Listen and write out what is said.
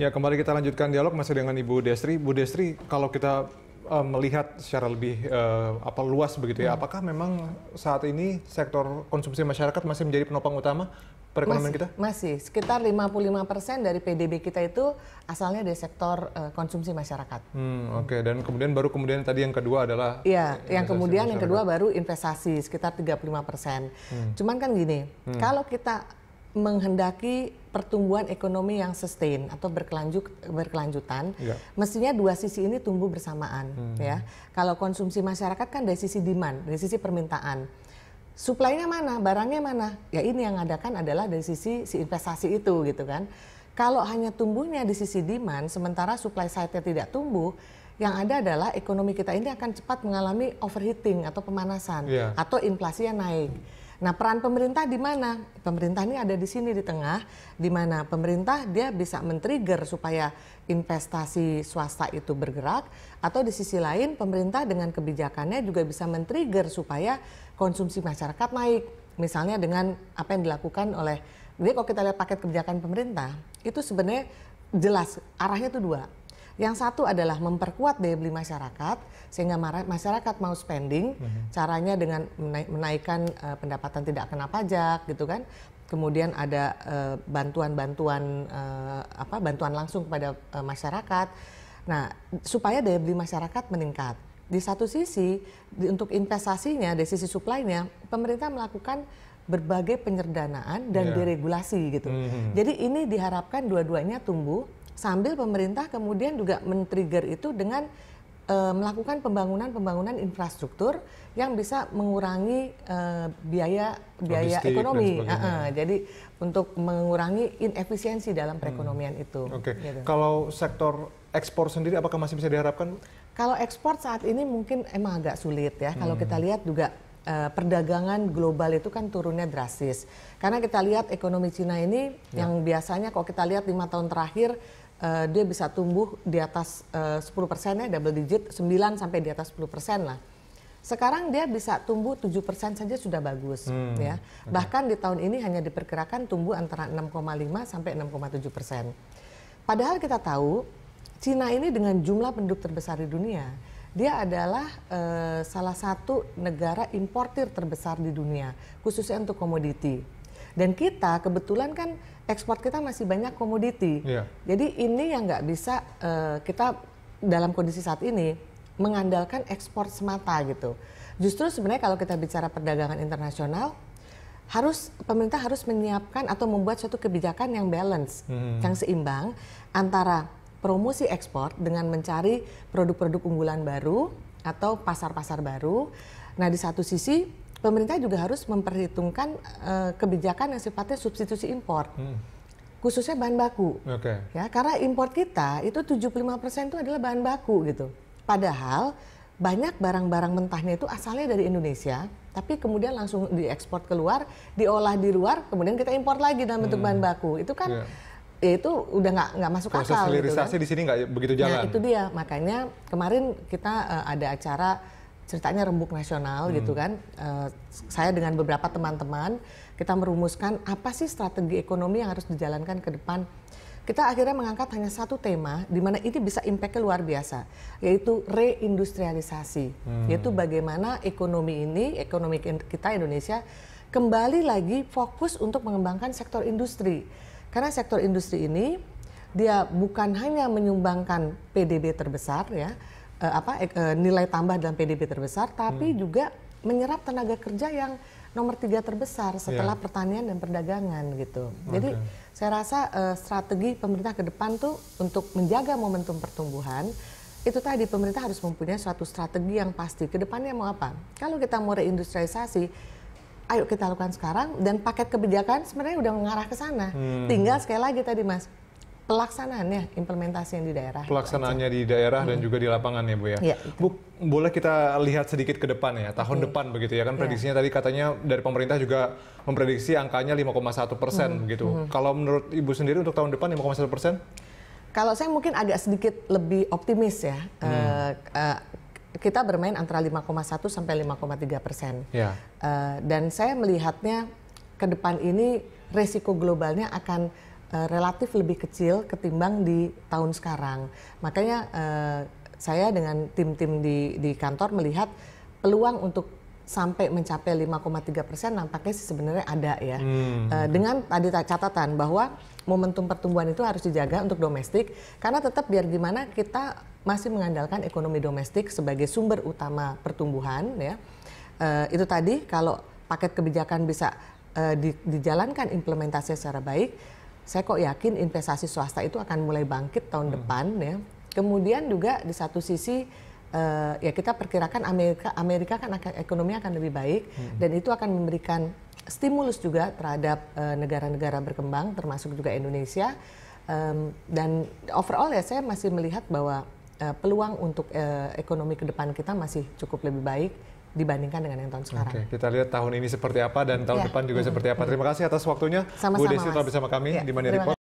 Ya kembali kita lanjutkan dialog masih dengan Ibu Destri. Bu Destri, kalau kita uh, melihat secara lebih uh, apa luas begitu ya, hmm. apakah memang saat ini sektor konsumsi masyarakat masih menjadi penopang utama perekonomian masih, kita? Masih, sekitar 55% dari PDB kita itu asalnya dari sektor uh, konsumsi masyarakat. Hmm, oke okay. dan kemudian baru kemudian tadi yang kedua adalah Iya, yang kemudian masyarakat. yang kedua baru investasi sekitar 35%. Hmm. Cuman kan gini, hmm. kalau kita menghendaki pertumbuhan ekonomi yang sustain atau berkelanjut berkelanjutan, ya. mestinya dua sisi ini tumbuh bersamaan hmm. ya. Kalau konsumsi masyarakat kan dari sisi demand, dari sisi permintaan. Suplainya mana, barangnya mana? Ya ini yang adakan adalah dari sisi si investasi itu gitu kan. Kalau hanya tumbuhnya di sisi demand, sementara supply side-nya tidak tumbuh, yang ada adalah ekonomi kita ini akan cepat mengalami overheating atau pemanasan ya. atau inflasi yang naik. Hmm Nah, peran pemerintah di mana? Pemerintah ini ada di sini di tengah, di mana pemerintah dia bisa men-trigger supaya investasi swasta itu bergerak atau di sisi lain pemerintah dengan kebijakannya juga bisa men-trigger supaya konsumsi masyarakat naik. Misalnya dengan apa yang dilakukan oleh jadi kalau kita lihat paket kebijakan pemerintah, itu sebenarnya jelas arahnya itu dua yang satu adalah memperkuat daya beli masyarakat sehingga masyarakat mau spending, mm-hmm. caranya dengan menaikkan uh, pendapatan tidak kena pajak gitu kan. Kemudian ada eh, bantuan-bantuan uh, apa bantuan langsung kepada uh, masyarakat. Nah, supaya daya beli masyarakat meningkat. Di satu sisi di, untuk investasinya di sisi supply-nya pemerintah melakukan berbagai penyerdanaan dan yeah. deregulasi gitu. Mm-hmm. Jadi ini diharapkan dua-duanya tumbuh Sambil pemerintah kemudian juga men-trigger itu dengan e, melakukan pembangunan-pembangunan infrastruktur yang bisa mengurangi e, biaya biaya Logistik ekonomi. Uh -uh, jadi untuk mengurangi inefisiensi dalam perekonomian hmm. itu. Oke. Okay. Gitu. Kalau sektor ekspor sendiri apakah masih bisa diharapkan? Kalau ekspor saat ini mungkin emang agak sulit ya. Hmm. Kalau kita lihat juga uh, perdagangan global itu kan turunnya drastis. Karena kita lihat ekonomi Cina ini ya. yang biasanya kalau kita lihat lima tahun terakhir uh, dia bisa tumbuh di atas eh, uh, 10 persennya double digit 9 sampai di atas 10 persen lah. Sekarang dia bisa tumbuh 7% saja sudah bagus hmm. ya. Bahkan di tahun ini hanya diperkirakan tumbuh antara 6,5 sampai 6,7%. Padahal kita tahu Cina ini dengan jumlah penduduk terbesar di dunia dia adalah uh, salah satu negara importir terbesar di dunia, khususnya untuk komoditi. Dan kita kebetulan kan ekspor kita masih banyak komoditi. Yeah. Jadi ini yang nggak bisa uh, kita dalam kondisi saat ini mengandalkan ekspor semata gitu. Justru sebenarnya kalau kita bicara perdagangan internasional, harus pemerintah harus menyiapkan atau membuat suatu kebijakan yang balance, hmm. yang seimbang antara promosi ekspor dengan mencari produk-produk unggulan baru atau pasar-pasar baru. Nah, di satu sisi pemerintah juga harus memperhitungkan uh, kebijakan yang sifatnya substitusi impor. Hmm. Khususnya bahan baku. Okay. Ya, karena impor kita itu 75% itu adalah bahan baku gitu. Padahal banyak barang-barang mentahnya itu asalnya dari Indonesia, tapi kemudian langsung diekspor keluar, diolah di luar, kemudian kita impor lagi dalam bentuk hmm. bahan baku. Itu kan yeah ya itu udah nggak nggak masuk Proses akal. Proses hilirisasi gitu kan. di sini nggak begitu nah, jalan. Nah itu dia makanya kemarin kita uh, ada acara ceritanya rembuk nasional hmm. gitu kan. Uh, saya dengan beberapa teman-teman kita merumuskan apa sih strategi ekonomi yang harus dijalankan ke depan. Kita akhirnya mengangkat hanya satu tema di mana ini bisa impact luar biasa, yaitu reindustrialisasi, hmm. yaitu bagaimana ekonomi ini, ekonomi kita Indonesia kembali lagi fokus untuk mengembangkan sektor industri karena sektor industri ini dia bukan hanya menyumbangkan PDB terbesar ya, eh, apa eh, nilai tambah dalam PDB terbesar, tapi hmm. juga menyerap tenaga kerja yang nomor tiga terbesar setelah yeah. pertanian dan perdagangan gitu. Okay. Jadi saya rasa uh, strategi pemerintah ke depan tuh untuk menjaga momentum pertumbuhan itu tadi pemerintah harus mempunyai suatu strategi yang pasti. ke depannya mau apa? Kalau kita mau reindustrialisasi ayo kita lakukan sekarang dan paket kebijakan sebenarnya udah mengarah ke sana. Hmm. Tinggal sekali lagi tadi Mas pelaksanaannya, implementasi yang di daerah. Pelaksanaannya di daerah hmm. dan juga di lapangan ya Bu ya. ya Bu, boleh kita lihat sedikit ke depan ya, tahun okay. depan begitu ya kan iya. prediksinya ya. tadi katanya dari pemerintah juga memprediksi angkanya 5,1 persen hmm. begitu. Hmm. Kalau menurut Ibu sendiri untuk tahun depan 5,1 persen? Kalau saya mungkin agak sedikit lebih optimis ya. Hmm. Uh, uh, kita bermain antara 5,1 sampai 5,3 persen. Yeah. Ya. Uh, dan saya melihatnya ke depan ini resiko globalnya akan uh, relatif lebih kecil ketimbang di tahun sekarang. Makanya uh, saya dengan tim-tim di, di kantor melihat peluang untuk sampai mencapai 5,3 persen nampaknya sih sebenarnya ada ya. Hmm. uh, dengan tadi catatan bahwa momentum pertumbuhan itu harus dijaga untuk domestik karena tetap biar gimana kita masih mengandalkan ekonomi domestik sebagai sumber utama pertumbuhan ya. uh, itu tadi kalau paket kebijakan bisa uh, di, dijalankan implementasinya secara baik, saya kok yakin investasi swasta itu akan mulai bangkit tahun hmm. depan ya. Kemudian juga di satu sisi uh, ya kita perkirakan Amerika Amerika kan akan ekonomi akan lebih baik hmm. dan itu akan memberikan stimulus juga terhadap eh, negara-negara uh, berkembang termasuk juga Indonesia um, dan overall ya saya masih melihat bahwa uh, peluang untuk uh, ekonomi ke depan kita masih cukup lebih baik dibandingkan dengan yang tahun sekarang. Oke, kita lihat tahun ini seperti apa dan tahun ya. depan juga hmm. seperti apa. Terima kasih atas waktunya Sama-sama, Bu Desi telah bersama kami ya. di Mandiri Report.